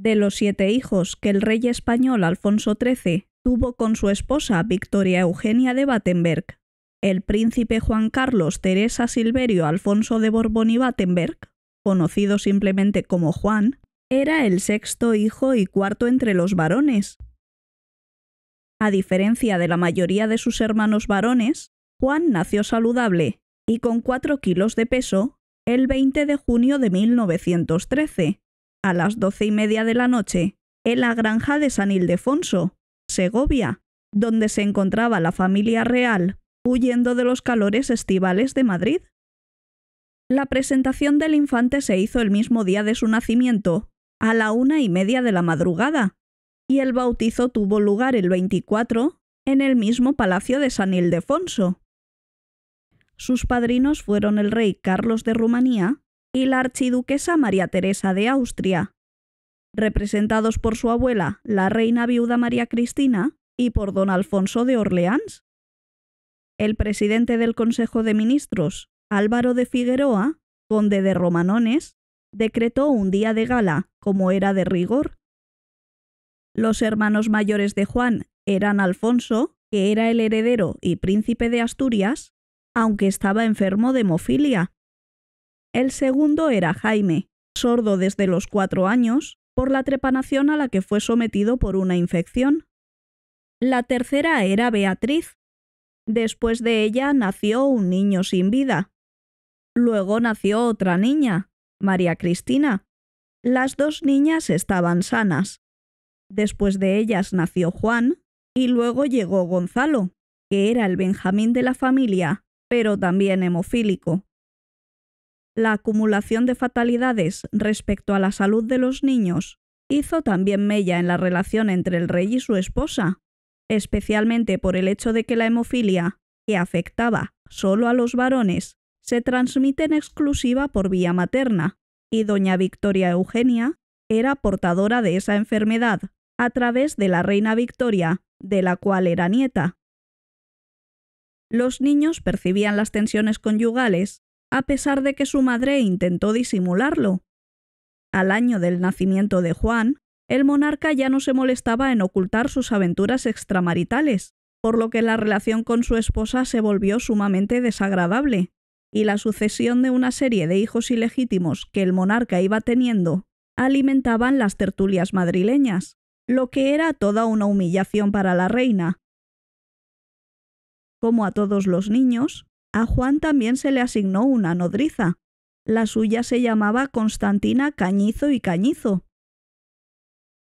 De los siete hijos que el rey español Alfonso XIII tuvo con su esposa Victoria Eugenia de Battenberg, el príncipe Juan Carlos Teresa Silverio Alfonso de Borbón y Battenberg, conocido simplemente como Juan, era el sexto hijo y cuarto entre los varones. A diferencia de la mayoría de sus hermanos varones, Juan nació saludable y con cuatro kilos de peso el 20 de junio de 1913, a las doce y media de la noche en la granja de San Ildefonso, Segovia, donde se encontraba la familia real huyendo de los calores estivales de Madrid. La presentación del infante se hizo el mismo día de su nacimiento, a la una y media de la madrugada, y el bautizo tuvo lugar el 24 en el mismo palacio de San Ildefonso. Sus padrinos fueron el rey Carlos de Rumanía y la archiduquesa María Teresa de Austria, representados por su abuela, la reina viuda María Cristina, y por don Alfonso de Orleans. El presidente del Consejo de Ministros, Álvaro de Figueroa, conde de Romanones, decretó un día de gala, como era de rigor. Los hermanos mayores de Juan eran Alfonso, que era el heredero y príncipe de Asturias, aunque estaba enfermo de hemofilia, el segundo era Jaime, sordo desde los cuatro años, por la trepanación a la que fue sometido por una infección. La tercera era Beatriz. Después de ella nació un niño sin vida. Luego nació otra niña, María Cristina. Las dos niñas estaban sanas. Después de ellas nació Juan y luego llegó Gonzalo, que era el Benjamín de la familia, pero también hemofílico la acumulación de fatalidades respecto a la salud de los niños hizo también mella en la relación entre el rey y su esposa, especialmente por el hecho de que la hemofilia, que afectaba solo a los varones, se transmite en exclusiva por vía materna, y doña Victoria Eugenia era portadora de esa enfermedad a través de la reina Victoria, de la cual era nieta. Los niños percibían las tensiones conyugales a pesar de que su madre intentó disimularlo. Al año del nacimiento de Juan, el monarca ya no se molestaba en ocultar sus aventuras extramaritales, por lo que la relación con su esposa se volvió sumamente desagradable, y la sucesión de una serie de hijos ilegítimos que el monarca iba teniendo alimentaban las tertulias madrileñas, lo que era toda una humillación para la reina. Como a todos los niños, a Juan también se le asignó una nodriza. La suya se llamaba Constantina Cañizo y Cañizo.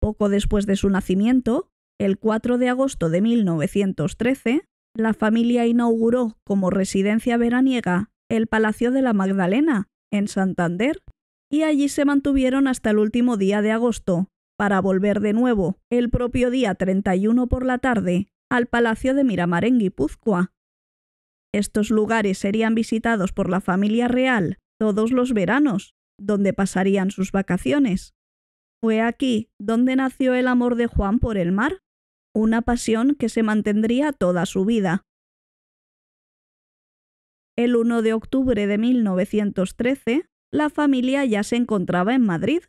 Poco después de su nacimiento, el 4 de agosto de 1913, la familia inauguró como residencia veraniega el Palacio de la Magdalena, en Santander, y allí se mantuvieron hasta el último día de agosto, para volver de nuevo el propio día 31 por la tarde al Palacio de Miramar en Guipúzcoa, estos lugares serían visitados por la familia real todos los veranos, donde pasarían sus vacaciones. Fue aquí donde nació el amor de Juan por el mar, una pasión que se mantendría toda su vida. El 1 de octubre de 1913, la familia ya se encontraba en Madrid.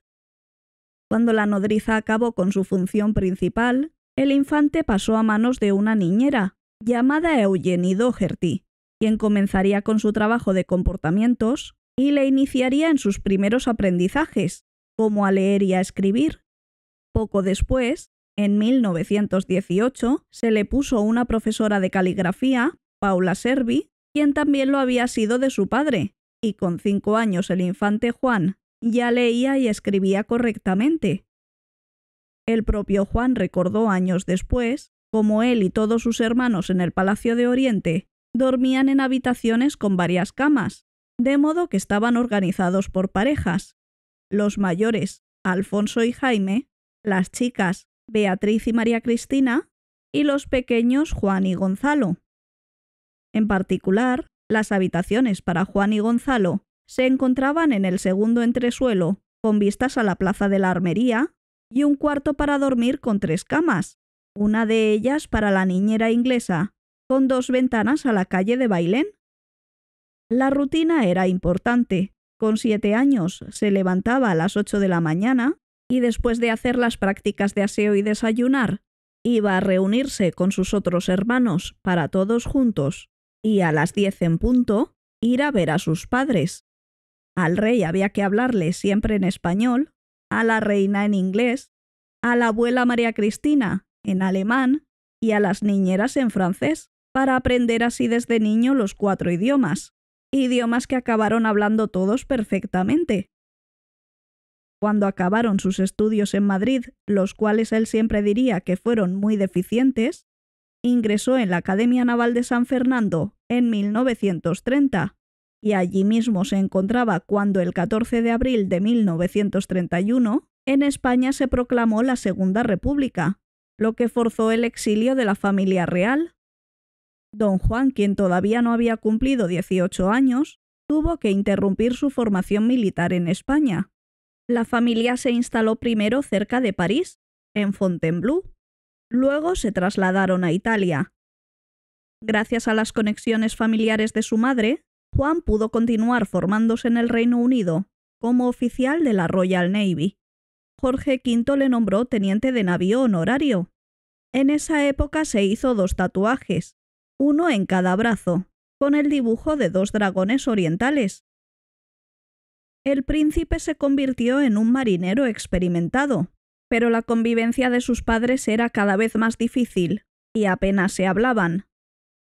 Cuando la nodriza acabó con su función principal, el infante pasó a manos de una niñera, llamada Eugenie Doherty quien comenzaría con su trabajo de comportamientos y le iniciaría en sus primeros aprendizajes, como a leer y a escribir. Poco después, en 1918, se le puso una profesora de caligrafía, Paula Servi, quien también lo había sido de su padre, y con cinco años el infante Juan ya leía y escribía correctamente. El propio Juan recordó años después cómo él y todos sus hermanos en el Palacio de Oriente dormían en habitaciones con varias camas, de modo que estaban organizados por parejas. Los mayores, Alfonso y Jaime, las chicas, Beatriz y María Cristina, y los pequeños, Juan y Gonzalo. En particular, las habitaciones para Juan y Gonzalo se encontraban en el segundo entresuelo, con vistas a la plaza de la armería, y un cuarto para dormir con tres camas, una de ellas para la niñera inglesa, con dos ventanas a la calle de Bailén. La rutina era importante. Con siete años se levantaba a las ocho de la mañana y después de hacer las prácticas de aseo y desayunar, iba a reunirse con sus otros hermanos para todos juntos y a las diez en punto ir a ver a sus padres. Al rey había que hablarle siempre en español, a la reina en inglés, a la abuela María Cristina en alemán y a las niñeras en francés para aprender así desde niño los cuatro idiomas, idiomas que acabaron hablando todos perfectamente. Cuando acabaron sus estudios en Madrid, los cuales él siempre diría que fueron muy deficientes, ingresó en la Academia Naval de San Fernando en 1930 y allí mismo se encontraba cuando el 14 de abril de 1931 en España se proclamó la Segunda República, lo que forzó el exilio de la familia real Don Juan, quien todavía no había cumplido 18 años, tuvo que interrumpir su formación militar en España. La familia se instaló primero cerca de París, en Fontainebleau. Luego se trasladaron a Italia. Gracias a las conexiones familiares de su madre, Juan pudo continuar formándose en el Reino Unido como oficial de la Royal Navy. Jorge V le nombró teniente de navío honorario. En esa época se hizo dos tatuajes, uno en cada brazo, con el dibujo de dos dragones orientales. El príncipe se convirtió en un marinero experimentado, pero la convivencia de sus padres era cada vez más difícil, y apenas se hablaban.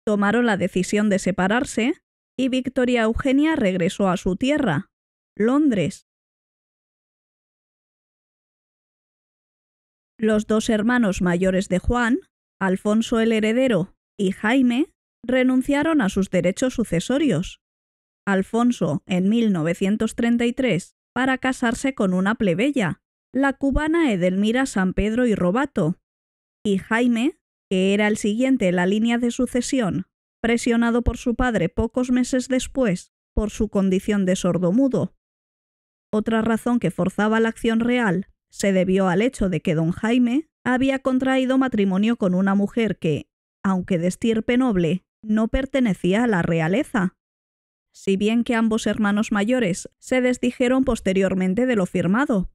Tomaron la decisión de separarse, y Victoria Eugenia regresó a su tierra, Londres. Los dos hermanos mayores de Juan, Alfonso el Heredero y Jaime renunciaron a sus derechos sucesorios. Alfonso en 1933 para casarse con una plebeya, la cubana Edelmira San Pedro y Robato, y Jaime, que era el siguiente en la línea de sucesión, presionado por su padre pocos meses después por su condición de sordomudo. Otra razón que forzaba la acción real se debió al hecho de que don Jaime había contraído matrimonio con una mujer que, aunque de estirpe noble, no pertenecía a la realeza. Si bien que ambos hermanos mayores se desdijeron posteriormente de lo firmado.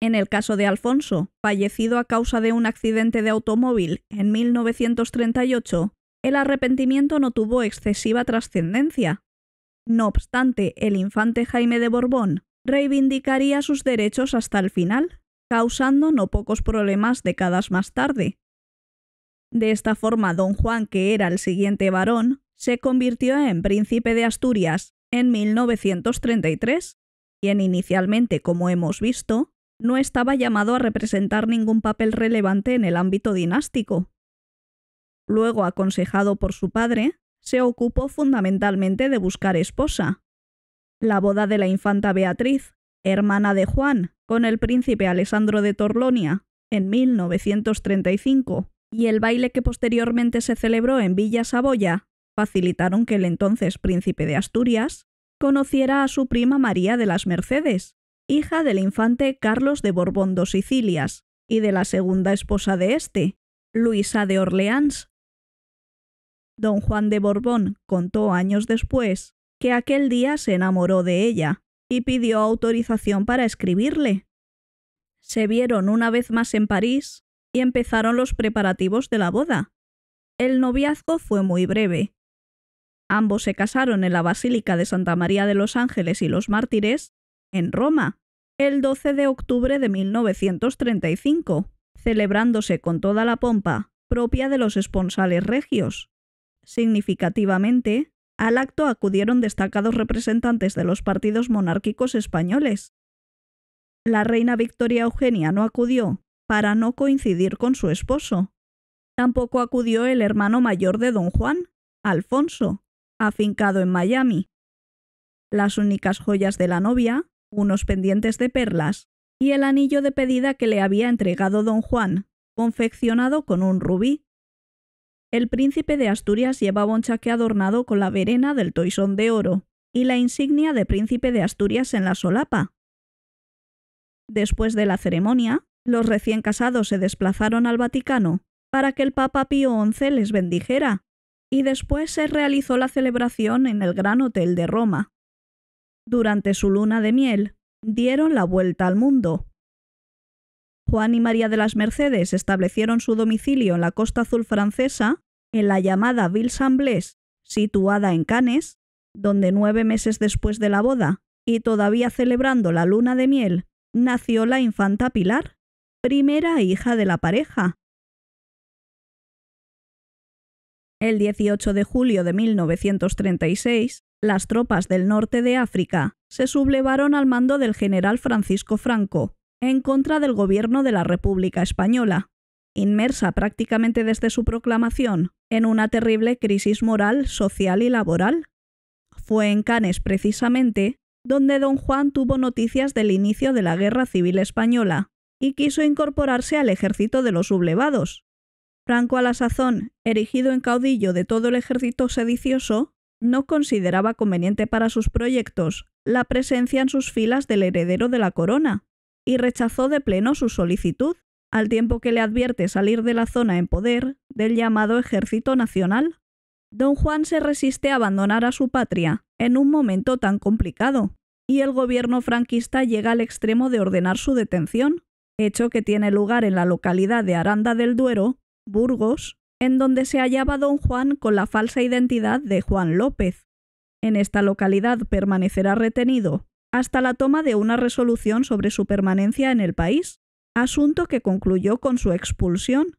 En el caso de Alfonso, fallecido a causa de un accidente de automóvil en 1938, el arrepentimiento no tuvo excesiva trascendencia. No obstante, el infante Jaime de Borbón reivindicaría sus derechos hasta el final, causando no pocos problemas décadas más tarde, de esta forma, don Juan, que era el siguiente varón, se convirtió en príncipe de Asturias en 1933, quien inicialmente, como hemos visto, no estaba llamado a representar ningún papel relevante en el ámbito dinástico. Luego, aconsejado por su padre, se ocupó fundamentalmente de buscar esposa. La boda de la infanta Beatriz, hermana de Juan, con el príncipe Alessandro de Torlonia, en 1935, y el baile que posteriormente se celebró en Villa Saboya facilitaron que el entonces príncipe de Asturias conociera a su prima María de las Mercedes, hija del infante Carlos de Borbón dos Sicilias y de la segunda esposa de este, Luisa de Orleans. Don Juan de Borbón contó años después que aquel día se enamoró de ella y pidió autorización para escribirle. Se vieron una vez más en París y empezaron los preparativos de la boda. El noviazgo fue muy breve. Ambos se casaron en la Basílica de Santa María de los Ángeles y los Mártires, en Roma, el 12 de octubre de 1935, celebrándose con toda la pompa propia de los esponsales regios. Significativamente, al acto acudieron destacados representantes de los partidos monárquicos españoles. La reina Victoria Eugenia no acudió para no coincidir con su esposo. Tampoco acudió el hermano mayor de don Juan, Alfonso, afincado en Miami. Las únicas joyas de la novia, unos pendientes de perlas y el anillo de pedida que le había entregado don Juan, confeccionado con un rubí. El príncipe de Asturias llevaba un chaque adornado con la verena del toisón de oro y la insignia de príncipe de Asturias en la solapa. Después de la ceremonia, los recién casados se desplazaron al Vaticano para que el Papa Pío XI les bendijera, y después se realizó la celebración en el Gran Hotel de Roma. Durante su luna de miel, dieron la vuelta al mundo. Juan y María de las Mercedes establecieron su domicilio en la Costa Azul francesa, en la llamada Ville Saint-Blaise, situada en Cannes, donde nueve meses después de la boda, y todavía celebrando la luna de miel, nació la infanta Pilar primera hija de la pareja. El 18 de julio de 1936, las tropas del norte de África se sublevaron al mando del general Francisco Franco, en contra del gobierno de la República Española, inmersa prácticamente desde su proclamación en una terrible crisis moral, social y laboral. Fue en Cannes, precisamente, donde don Juan tuvo noticias del inicio de la Guerra Civil Española, y quiso incorporarse al ejército de los sublevados. Franco a la sazón, erigido en caudillo de todo el ejército sedicioso, no consideraba conveniente para sus proyectos la presencia en sus filas del heredero de la corona, y rechazó de pleno su solicitud, al tiempo que le advierte salir de la zona en poder del llamado Ejército Nacional. Don Juan se resiste a abandonar a su patria en un momento tan complicado, y el gobierno franquista llega al extremo de ordenar su detención hecho que tiene lugar en la localidad de Aranda del Duero, Burgos, en donde se hallaba don Juan con la falsa identidad de Juan López. En esta localidad permanecerá retenido hasta la toma de una resolución sobre su permanencia en el país, asunto que concluyó con su expulsión.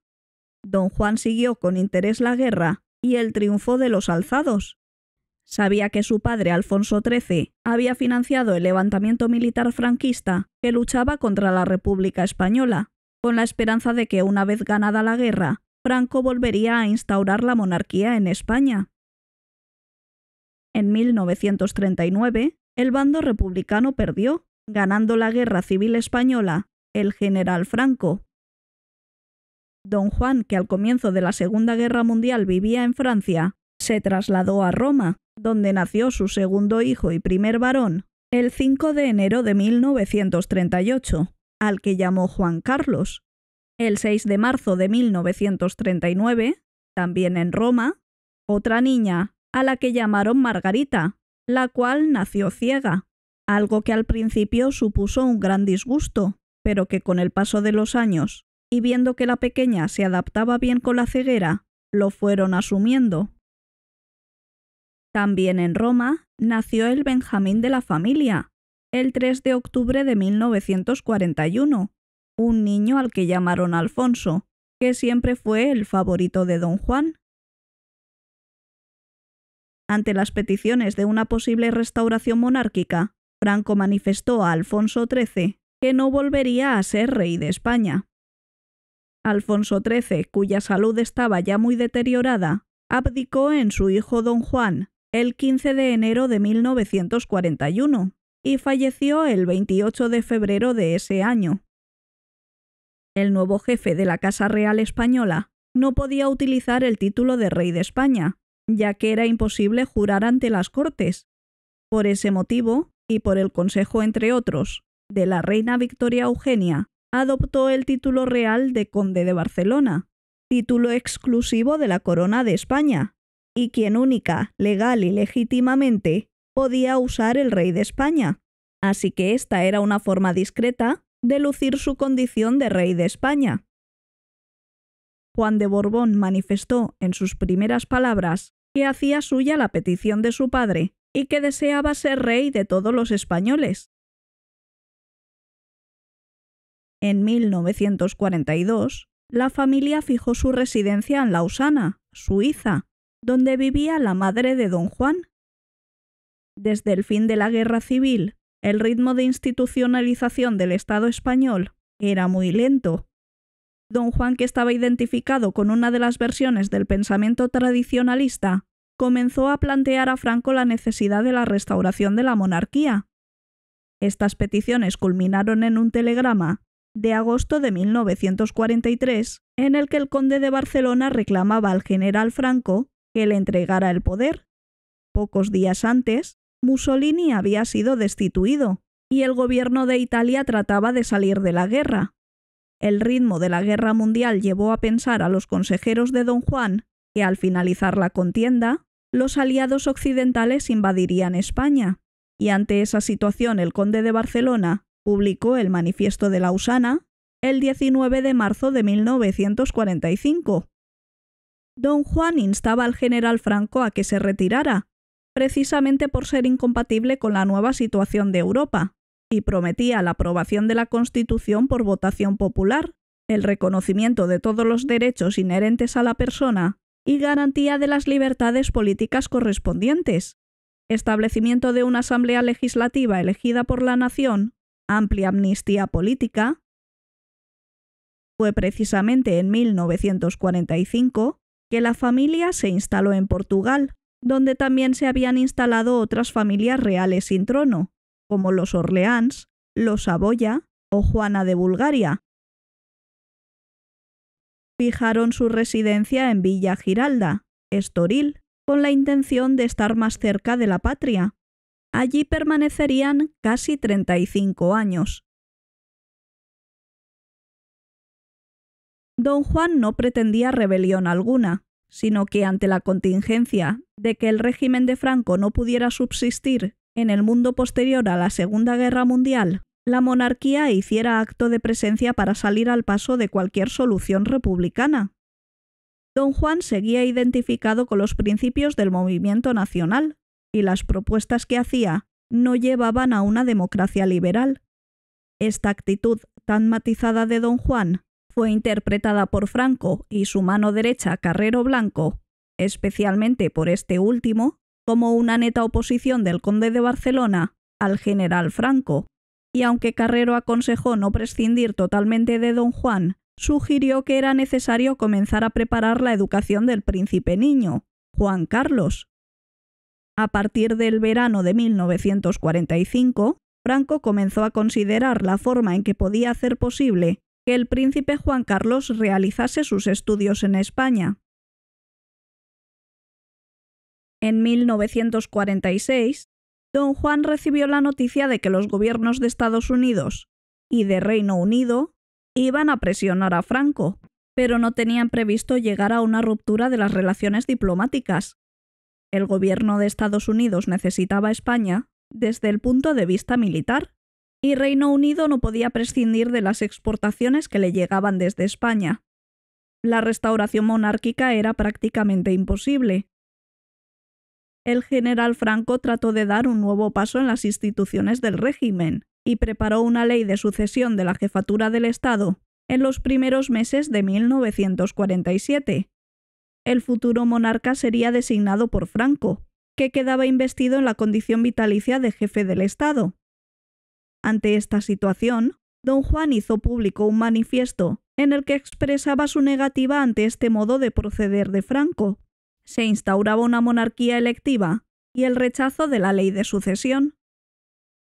Don Juan siguió con interés la guerra y el triunfo de los alzados, Sabía que su padre, Alfonso XIII, había financiado el levantamiento militar franquista que luchaba contra la República Española, con la esperanza de que una vez ganada la guerra, Franco volvería a instaurar la monarquía en España. En 1939, el bando republicano perdió, ganando la guerra civil española, el general Franco. Don Juan, que al comienzo de la Segunda Guerra Mundial vivía en Francia, se trasladó a Roma, donde nació su segundo hijo y primer varón, el 5 de enero de 1938, al que llamó Juan Carlos. El 6 de marzo de 1939, también en Roma, otra niña, a la que llamaron Margarita, la cual nació ciega, algo que al principio supuso un gran disgusto, pero que con el paso de los años, y viendo que la pequeña se adaptaba bien con la ceguera, lo fueron asumiendo. También en Roma nació el Benjamín de la familia, el 3 de octubre de 1941, un niño al que llamaron Alfonso, que siempre fue el favorito de don Juan. Ante las peticiones de una posible restauración monárquica, Franco manifestó a Alfonso XIII que no volvería a ser rey de España. Alfonso XIII, cuya salud estaba ya muy deteriorada, abdicó en su hijo don Juan el 15 de enero de 1941 y falleció el 28 de febrero de ese año. El nuevo jefe de la Casa Real Española no podía utilizar el título de Rey de España, ya que era imposible jurar ante las Cortes. Por ese motivo, y por el consejo, entre otros, de la reina Victoria Eugenia, adoptó el título real de Conde de Barcelona, título exclusivo de la Corona de España, y quien única, legal y legítimamente podía usar el rey de España. Así que esta era una forma discreta de lucir su condición de rey de España. Juan de Borbón manifestó en sus primeras palabras que hacía suya la petición de su padre y que deseaba ser rey de todos los españoles. En 1942, la familia fijó su residencia en Lausana, Suiza, donde vivía la madre de don Juan. Desde el fin de la guerra civil, el ritmo de institucionalización del Estado español era muy lento. Don Juan, que estaba identificado con una de las versiones del pensamiento tradicionalista, comenzó a plantear a Franco la necesidad de la restauración de la monarquía. Estas peticiones culminaron en un telegrama de agosto de 1943, en el que el conde de Barcelona reclamaba al general Franco que le entregara el poder. Pocos días antes, Mussolini había sido destituido y el gobierno de Italia trataba de salir de la guerra. El ritmo de la guerra mundial llevó a pensar a los consejeros de Don Juan que al finalizar la contienda, los aliados occidentales invadirían España, y ante esa situación el conde de Barcelona publicó el Manifiesto de Lausana el 19 de marzo de 1945, Don Juan instaba al general Franco a que se retirara, precisamente por ser incompatible con la nueva situación de Europa, y prometía la aprobación de la Constitución por votación popular, el reconocimiento de todos los derechos inherentes a la persona y garantía de las libertades políticas correspondientes, establecimiento de una asamblea legislativa elegida por la nación, amplia amnistía política. Fue precisamente en 1945 que la familia se instaló en Portugal, donde también se habían instalado otras familias reales sin trono, como los Orleans, los Saboya o Juana de Bulgaria. Fijaron su residencia en Villa Giralda, Estoril, con la intención de estar más cerca de la patria. Allí permanecerían casi 35 años. Don Juan no pretendía rebelión alguna, sino que ante la contingencia de que el régimen de Franco no pudiera subsistir en el mundo posterior a la Segunda Guerra Mundial, la monarquía hiciera acto de presencia para salir al paso de cualquier solución republicana. Don Juan seguía identificado con los principios del movimiento nacional, y las propuestas que hacía no llevaban a una democracia liberal. Esta actitud tan matizada de don Juan fue interpretada por Franco y su mano derecha Carrero Blanco, especialmente por este último, como una neta oposición del conde de Barcelona al general Franco, y aunque Carrero aconsejó no prescindir totalmente de don Juan, sugirió que era necesario comenzar a preparar la educación del príncipe niño, Juan Carlos. A partir del verano de 1945, Franco comenzó a considerar la forma en que podía hacer posible que el príncipe Juan Carlos realizase sus estudios en España. En 1946, don Juan recibió la noticia de que los gobiernos de Estados Unidos y de Reino Unido iban a presionar a Franco, pero no tenían previsto llegar a una ruptura de las relaciones diplomáticas. El gobierno de Estados Unidos necesitaba España desde el punto de vista militar, y Reino Unido no podía prescindir de las exportaciones que le llegaban desde España. La restauración monárquica era prácticamente imposible. El general Franco trató de dar un nuevo paso en las instituciones del régimen y preparó una ley de sucesión de la jefatura del Estado en los primeros meses de 1947. El futuro monarca sería designado por Franco, que quedaba investido en la condición vitalicia de jefe del Estado, ante esta situación, don Juan hizo público un manifiesto en el que expresaba su negativa ante este modo de proceder de Franco. Se instauraba una monarquía electiva y el rechazo de la ley de sucesión.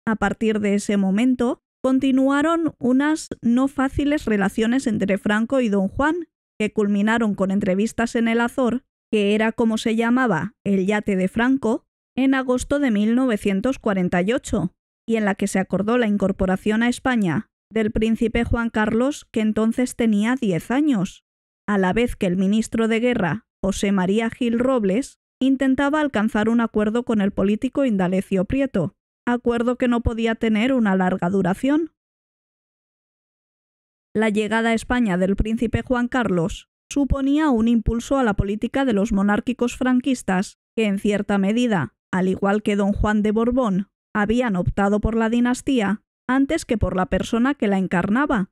A partir de ese momento, continuaron unas no fáciles relaciones entre Franco y don Juan, que culminaron con entrevistas en el Azor, que era como se llamaba el yate de Franco, en agosto de 1948, en la que se acordó la incorporación a España del príncipe Juan Carlos, que entonces tenía 10 años, a la vez que el ministro de Guerra, José María Gil Robles, intentaba alcanzar un acuerdo con el político Indalecio Prieto, acuerdo que no podía tener una larga duración. La llegada a España del príncipe Juan Carlos suponía un impulso a la política de los monárquicos franquistas, que en cierta medida, al igual que don Juan de Borbón, habían optado por la dinastía antes que por la persona que la encarnaba.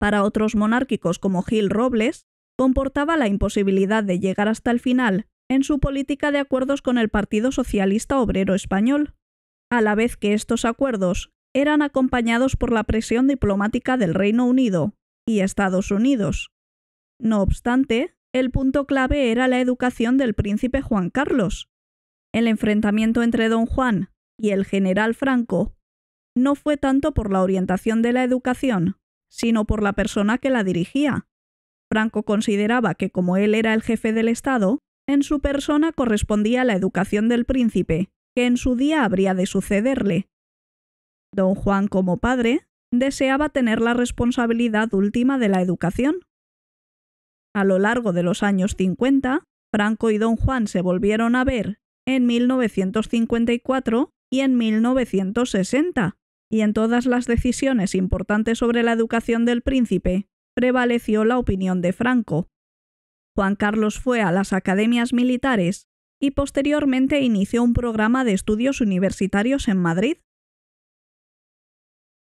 Para otros monárquicos como Gil Robles, comportaba la imposibilidad de llegar hasta el final en su política de acuerdos con el Partido Socialista Obrero Español, a la vez que estos acuerdos eran acompañados por la presión diplomática del Reino Unido y Estados Unidos. No obstante, el punto clave era la educación del príncipe Juan Carlos. El enfrentamiento entre don Juan y el general Franco, no fue tanto por la orientación de la educación, sino por la persona que la dirigía. Franco consideraba que como él era el jefe del Estado, en su persona correspondía la educación del príncipe, que en su día habría de sucederle. Don Juan como padre deseaba tener la responsabilidad última de la educación. A lo largo de los años 50, Franco y Don Juan se volvieron a ver en 1954 y en 1960, y en todas las decisiones importantes sobre la educación del príncipe prevaleció la opinión de Franco. Juan Carlos fue a las academias militares y posteriormente inició un programa de estudios universitarios en Madrid.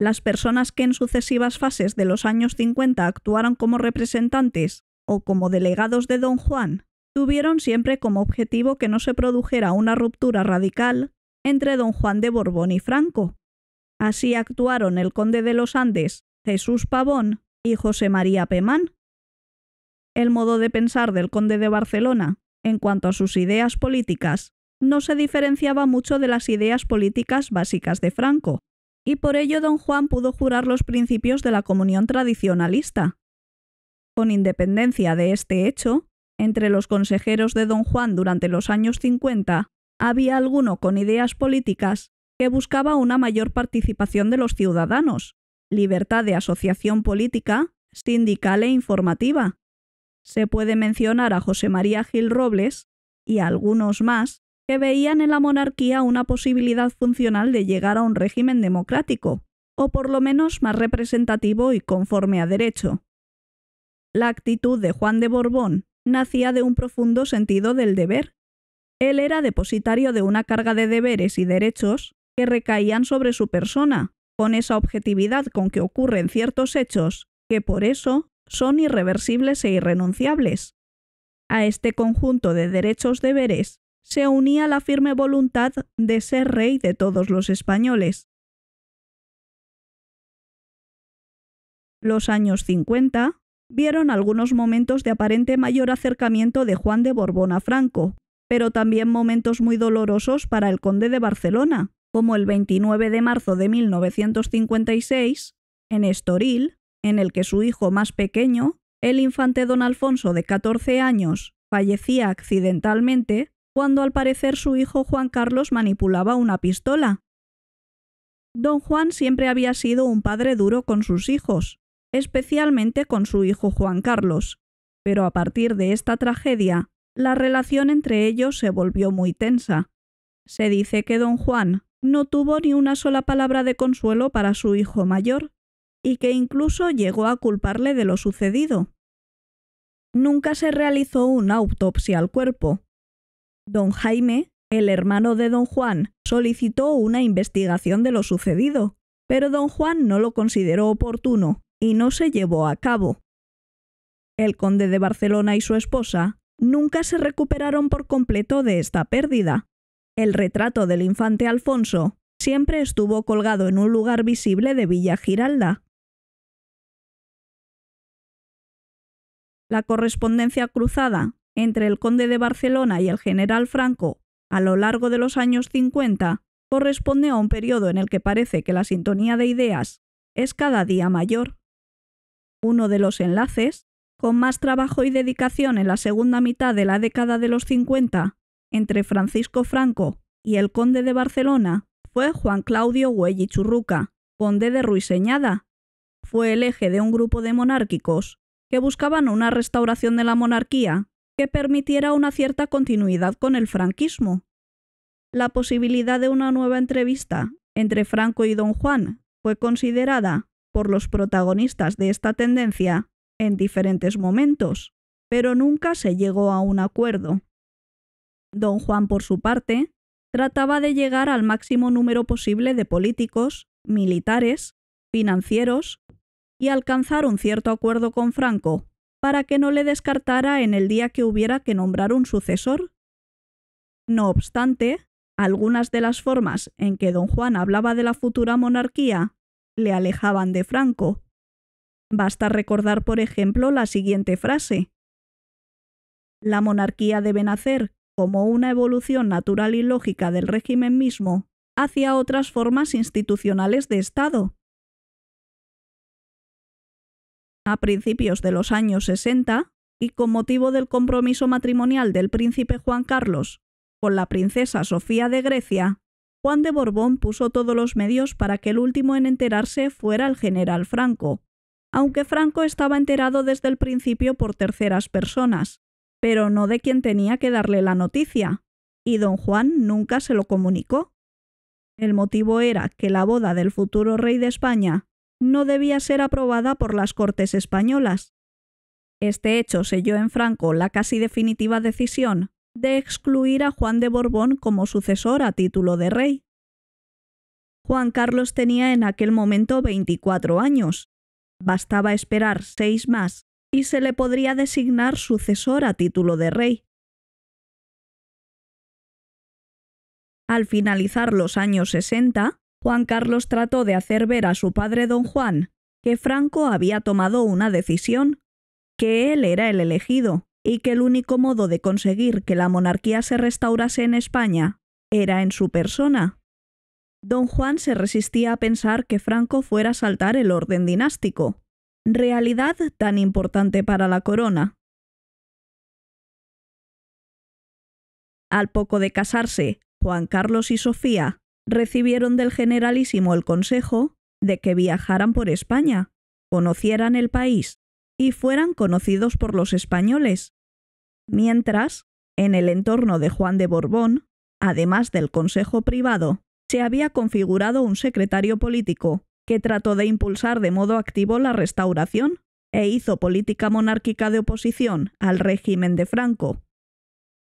Las personas que en sucesivas fases de los años 50 actuaron como representantes o como delegados de Don Juan tuvieron siempre como objetivo que no se produjera una ruptura radical entre don Juan de Borbón y Franco. Así actuaron el conde de los Andes, Jesús Pavón y José María Pemán. El modo de pensar del conde de Barcelona, en cuanto a sus ideas políticas, no se diferenciaba mucho de las ideas políticas básicas de Franco, y por ello don Juan pudo jurar los principios de la comunión tradicionalista. Con independencia de este hecho, entre los consejeros de don Juan durante los años 50 había alguno con ideas políticas que buscaba una mayor participación de los ciudadanos, libertad de asociación política, sindical e informativa. Se puede mencionar a José María Gil Robles y a algunos más que veían en la monarquía una posibilidad funcional de llegar a un régimen democrático, o por lo menos más representativo y conforme a derecho. La actitud de Juan de Borbón nacía de un profundo sentido del deber él era depositario de una carga de deberes y derechos que recaían sobre su persona, con esa objetividad con que ocurren ciertos hechos, que por eso son irreversibles e irrenunciables. A este conjunto de derechos deberes se unía la firme voluntad de ser rey de todos los españoles. Los años 50 vieron algunos momentos de aparente mayor acercamiento de Juan de Borbón a Franco, pero también momentos muy dolorosos para el conde de Barcelona, como el 29 de marzo de 1956, en Estoril, en el que su hijo más pequeño, el infante don Alfonso de 14 años, fallecía accidentalmente cuando al parecer su hijo Juan Carlos manipulaba una pistola. Don Juan siempre había sido un padre duro con sus hijos, especialmente con su hijo Juan Carlos, pero a partir de esta tragedia la relación entre ellos se volvió muy tensa. Se dice que don Juan no tuvo ni una sola palabra de consuelo para su hijo mayor, y que incluso llegó a culparle de lo sucedido. Nunca se realizó una autopsia al cuerpo. Don Jaime, el hermano de don Juan, solicitó una investigación de lo sucedido, pero don Juan no lo consideró oportuno y no se llevó a cabo. El conde de Barcelona y su esposa nunca se recuperaron por completo de esta pérdida. El retrato del infante Alfonso siempre estuvo colgado en un lugar visible de Villa Giralda. La correspondencia cruzada entre el conde de Barcelona y el general Franco a lo largo de los años 50 corresponde a un periodo en el que parece que la sintonía de ideas es cada día mayor. Uno de los enlaces con más trabajo y dedicación en la segunda mitad de la década de los 50, entre Francisco Franco y el conde de Barcelona, fue Juan Claudio Güell Churruca, conde de Ruiseñada. Fue el eje de un grupo de monárquicos que buscaban una restauración de la monarquía que permitiera una cierta continuidad con el franquismo. La posibilidad de una nueva entrevista entre Franco y Don Juan fue considerada, por los protagonistas de esta tendencia, en diferentes momentos, pero nunca se llegó a un acuerdo. Don Juan, por su parte, trataba de llegar al máximo número posible de políticos, militares, financieros y alcanzar un cierto acuerdo con Franco para que no le descartara en el día que hubiera que nombrar un sucesor. No obstante, algunas de las formas en que don Juan hablaba de la futura monarquía le alejaban de Franco Basta recordar, por ejemplo, la siguiente frase. La monarquía debe nacer como una evolución natural y lógica del régimen mismo hacia otras formas institucionales de Estado. A principios de los años 60, y con motivo del compromiso matrimonial del príncipe Juan Carlos con la princesa Sofía de Grecia, Juan de Borbón puso todos los medios para que el último en enterarse fuera el general Franco, aunque Franco estaba enterado desde el principio por terceras personas, pero no de quien tenía que darle la noticia, y don Juan nunca se lo comunicó. El motivo era que la boda del futuro rey de España no debía ser aprobada por las Cortes españolas. Este hecho selló en Franco la casi definitiva decisión de excluir a Juan de Borbón como sucesor a título de rey. Juan Carlos tenía en aquel momento 24 años Bastaba esperar seis más y se le podría designar sucesor a título de rey. Al finalizar los años 60, Juan Carlos trató de hacer ver a su padre don Juan que Franco había tomado una decisión, que él era el elegido y que el único modo de conseguir que la monarquía se restaurase en España era en su persona, Don Juan se resistía a pensar que Franco fuera a saltar el orden dinástico, realidad tan importante para la corona. Al poco de casarse, Juan Carlos y Sofía recibieron del generalísimo el consejo de que viajaran por España, conocieran el país y fueran conocidos por los españoles. Mientras, en el entorno de Juan de Borbón, además del consejo privado había configurado un secretario político, que trató de impulsar de modo activo la restauración e hizo política monárquica de oposición al régimen de Franco.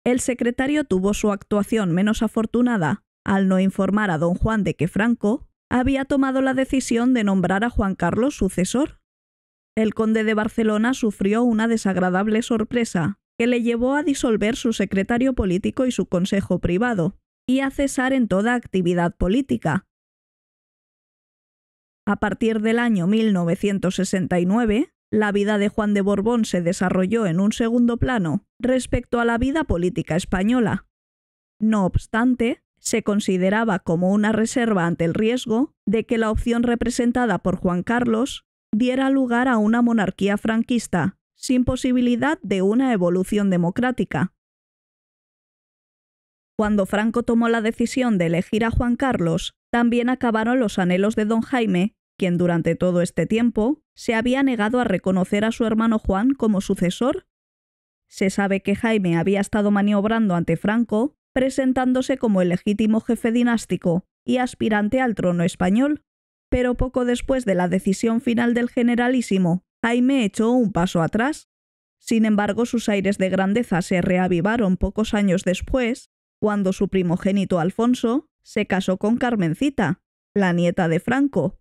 El secretario tuvo su actuación menos afortunada al no informar a don Juan de que Franco había tomado la decisión de nombrar a Juan Carlos sucesor. El conde de Barcelona sufrió una desagradable sorpresa que le llevó a disolver su secretario político y su consejo privado, y a cesar en toda actividad política. A partir del año 1969, la vida de Juan de Borbón se desarrolló en un segundo plano respecto a la vida política española. No obstante, se consideraba como una reserva ante el riesgo de que la opción representada por Juan Carlos diera lugar a una monarquía franquista, sin posibilidad de una evolución democrática. Cuando Franco tomó la decisión de elegir a Juan Carlos, también acabaron los anhelos de don Jaime, quien durante todo este tiempo se había negado a reconocer a su hermano Juan como sucesor. Se sabe que Jaime había estado maniobrando ante Franco, presentándose como el legítimo jefe dinástico y aspirante al trono español, pero poco después de la decisión final del generalísimo, Jaime echó un paso atrás. Sin embargo, sus aires de grandeza se reavivaron pocos años después cuando su primogénito Alfonso se casó con Carmencita, la nieta de Franco.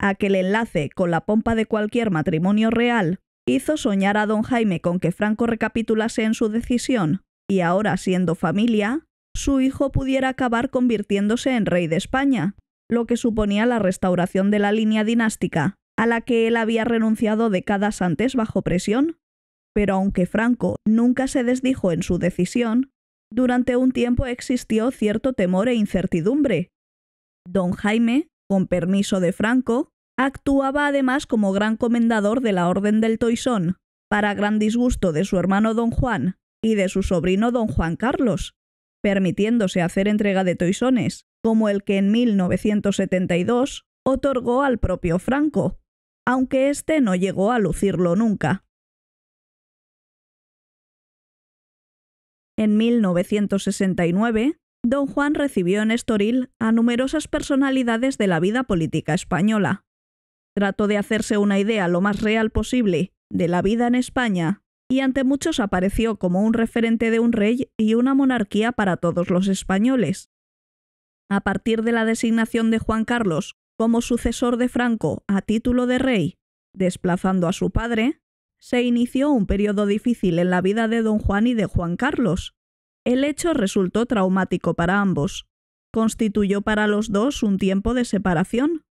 Aquel enlace con la pompa de cualquier matrimonio real hizo soñar a don Jaime con que Franco recapitulase en su decisión y ahora siendo familia, su hijo pudiera acabar convirtiéndose en rey de España, lo que suponía la restauración de la línea dinástica, a la que él había renunciado décadas antes bajo presión. Pero aunque Franco nunca se desdijo en su decisión, durante un tiempo existió cierto temor e incertidumbre. Don Jaime, con permiso de Franco, actuaba además como gran comendador de la Orden del Toisón, para gran disgusto de su hermano don Juan y de su sobrino don Juan Carlos, permitiéndose hacer entrega de toisones, como el que en 1972 otorgó al propio Franco, aunque éste no llegó a lucirlo nunca. En 1969, don Juan recibió en Estoril a numerosas personalidades de la vida política española. Trató de hacerse una idea lo más real posible de la vida en España y ante muchos apareció como un referente de un rey y una monarquía para todos los españoles. A partir de la designación de Juan Carlos como sucesor de Franco a título de rey, desplazando a su padre, se inició un periodo difícil en la vida de don Juan y de Juan Carlos. El hecho resultó traumático para ambos. Constituyó para los dos un tiempo de separación.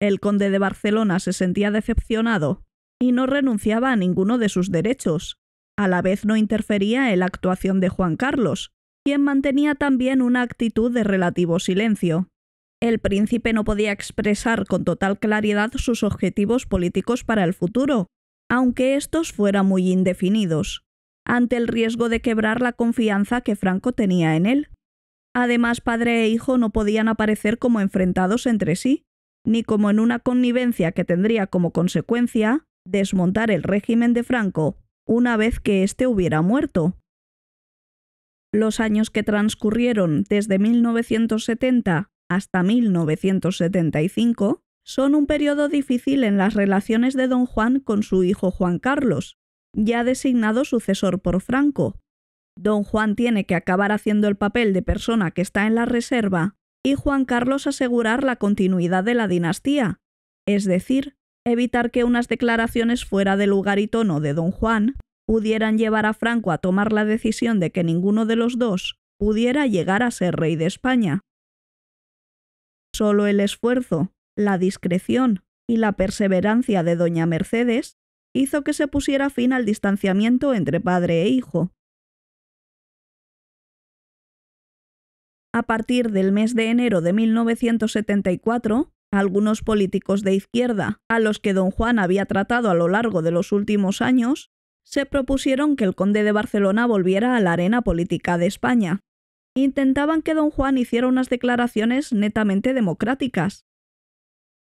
El conde de Barcelona se sentía decepcionado y no renunciaba a ninguno de sus derechos. A la vez no interfería en la actuación de Juan Carlos, quien mantenía también una actitud de relativo silencio. El príncipe no podía expresar con total claridad sus objetivos políticos para el futuro, aunque estos fueran muy indefinidos, ante el riesgo de quebrar la confianza que Franco tenía en él. Además, padre e hijo no podían aparecer como enfrentados entre sí, ni como en una connivencia que tendría como consecuencia desmontar el régimen de Franco una vez que éste hubiera muerto. Los años que transcurrieron desde 1970 hasta 1975 son un periodo difícil en las relaciones de don Juan con su hijo Juan Carlos, ya designado sucesor por Franco. Don Juan tiene que acabar haciendo el papel de persona que está en la reserva y Juan Carlos asegurar la continuidad de la dinastía, es decir, evitar que unas declaraciones fuera de lugar y tono de don Juan pudieran llevar a Franco a tomar la decisión de que ninguno de los dos pudiera llegar a ser rey de España. Solo el esfuerzo, la discreción y la perseverancia de doña Mercedes hizo que se pusiera fin al distanciamiento entre padre e hijo. A partir del mes de enero de 1974, algunos políticos de izquierda, a los que don Juan había tratado a lo largo de los últimos años, se propusieron que el conde de Barcelona volviera a la arena política de España. Intentaban que don Juan hiciera unas declaraciones netamente democráticas,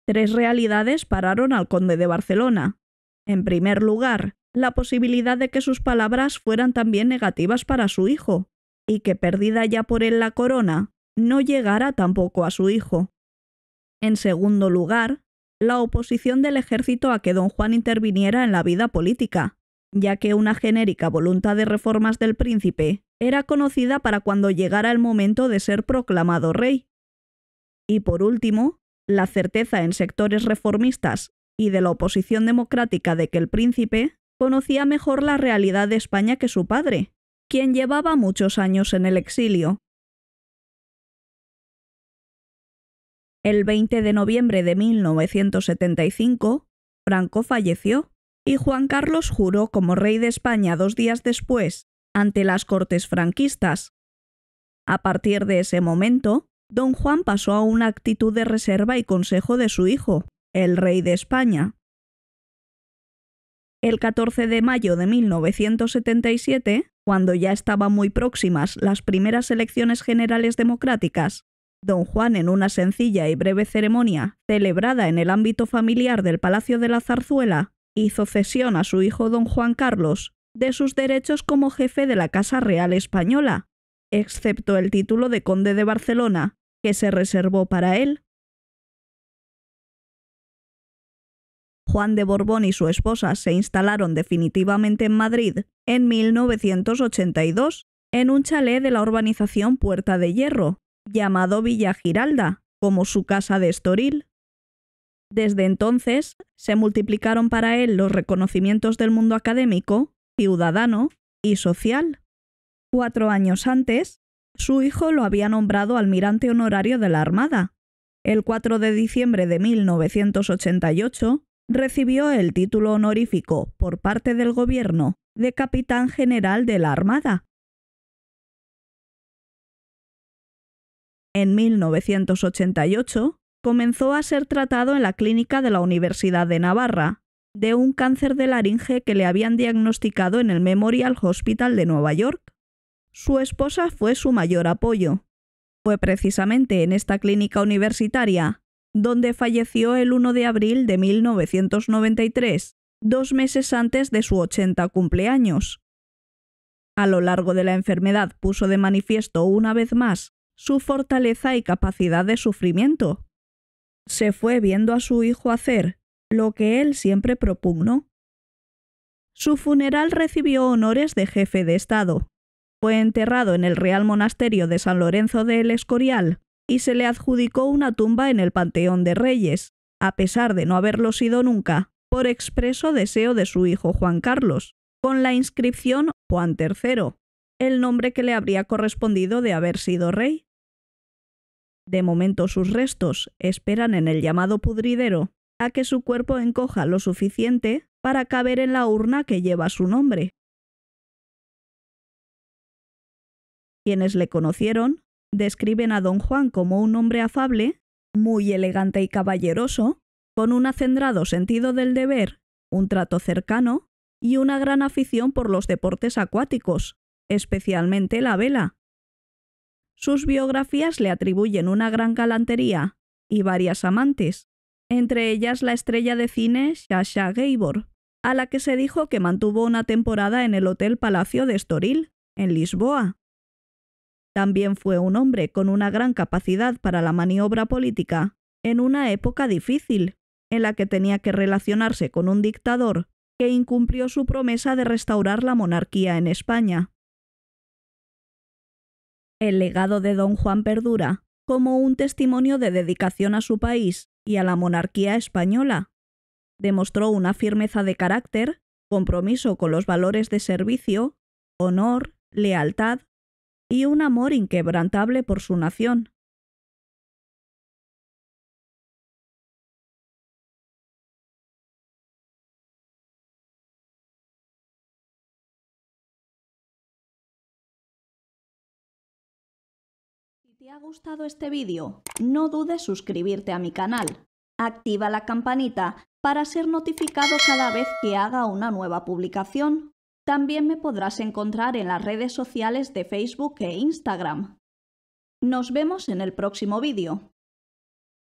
Tres realidades pararon al conde de Barcelona. En primer lugar, la posibilidad de que sus palabras fueran también negativas para su hijo, y que perdida ya por él la corona, no llegara tampoco a su hijo. En segundo lugar, la oposición del ejército a que don Juan interviniera en la vida política, ya que una genérica voluntad de reformas del príncipe era conocida para cuando llegara el momento de ser proclamado rey. Y por último, la certeza en sectores reformistas y de la oposición democrática de que el príncipe conocía mejor la realidad de España que su padre, quien llevaba muchos años en el exilio. El 20 de noviembre de 1975, Franco falleció y Juan Carlos juró como rey de España dos días después ante las Cortes franquistas. A partir de ese momento, don Juan pasó a una actitud de reserva y consejo de su hijo, el rey de España. El 14 de mayo de 1977, cuando ya estaban muy próximas las primeras elecciones generales democráticas, don Juan en una sencilla y breve ceremonia celebrada en el ámbito familiar del Palacio de la Zarzuela, hizo cesión a su hijo don Juan Carlos de sus derechos como jefe de la Casa Real Española, excepto el título de conde de Barcelona, que se reservó para él. Juan de Borbón y su esposa se instalaron definitivamente en Madrid en 1982 en un chalet de la urbanización Puerta de Hierro, llamado Villa Giralda, como su casa de Estoril. Desde entonces se multiplicaron para él los reconocimientos del mundo académico, ciudadano y social. Cuatro años antes, su hijo lo había nombrado almirante honorario de la Armada. El 4 de diciembre de 1988 recibió el título honorífico por parte del gobierno de capitán general de la Armada. En 1988 comenzó a ser tratado en la clínica de la Universidad de Navarra de un cáncer de laringe que le habían diagnosticado en el Memorial Hospital de Nueva York. Su esposa fue su mayor apoyo. Fue precisamente en esta clínica universitaria, donde falleció el 1 de abril de 1993, dos meses antes de su 80 cumpleaños. A lo largo de la enfermedad puso de manifiesto una vez más su fortaleza y capacidad de sufrimiento. Se fue viendo a su hijo hacer lo que él siempre propugnó. Su funeral recibió honores de jefe de Estado, fue enterrado en el Real Monasterio de San Lorenzo de el Escorial y se le adjudicó una tumba en el Panteón de Reyes, a pesar de no haberlo sido nunca, por expreso deseo de su hijo Juan Carlos, con la inscripción Juan III, el nombre que le habría correspondido de haber sido rey. De momento sus restos esperan en el llamado pudridero a que su cuerpo encoja lo suficiente para caber en la urna que lleva su nombre. Quienes le conocieron describen a don Juan como un hombre afable, muy elegante y caballeroso, con un acendrado sentido del deber, un trato cercano y una gran afición por los deportes acuáticos, especialmente la vela. Sus biografías le atribuyen una gran galantería y varias amantes, entre ellas la estrella de cine Shasha Gabor, a la que se dijo que mantuvo una temporada en el Hotel Palacio de Estoril, en Lisboa, también fue un hombre con una gran capacidad para la maniobra política, en una época difícil, en la que tenía que relacionarse con un dictador que incumplió su promesa de restaurar la monarquía en España. El legado de don Juan perdura como un testimonio de dedicación a su país y a la monarquía española. Demostró una firmeza de carácter, compromiso con los valores de servicio, honor, lealtad, y un amor inquebrantable por su nación. Si te ha gustado este vídeo, no dudes suscribirte a mi canal. Activa la campanita para ser notificado cada vez que haga una nueva publicación. También me podrás encontrar en las redes sociales de Facebook e Instagram. Nos vemos en el próximo vídeo.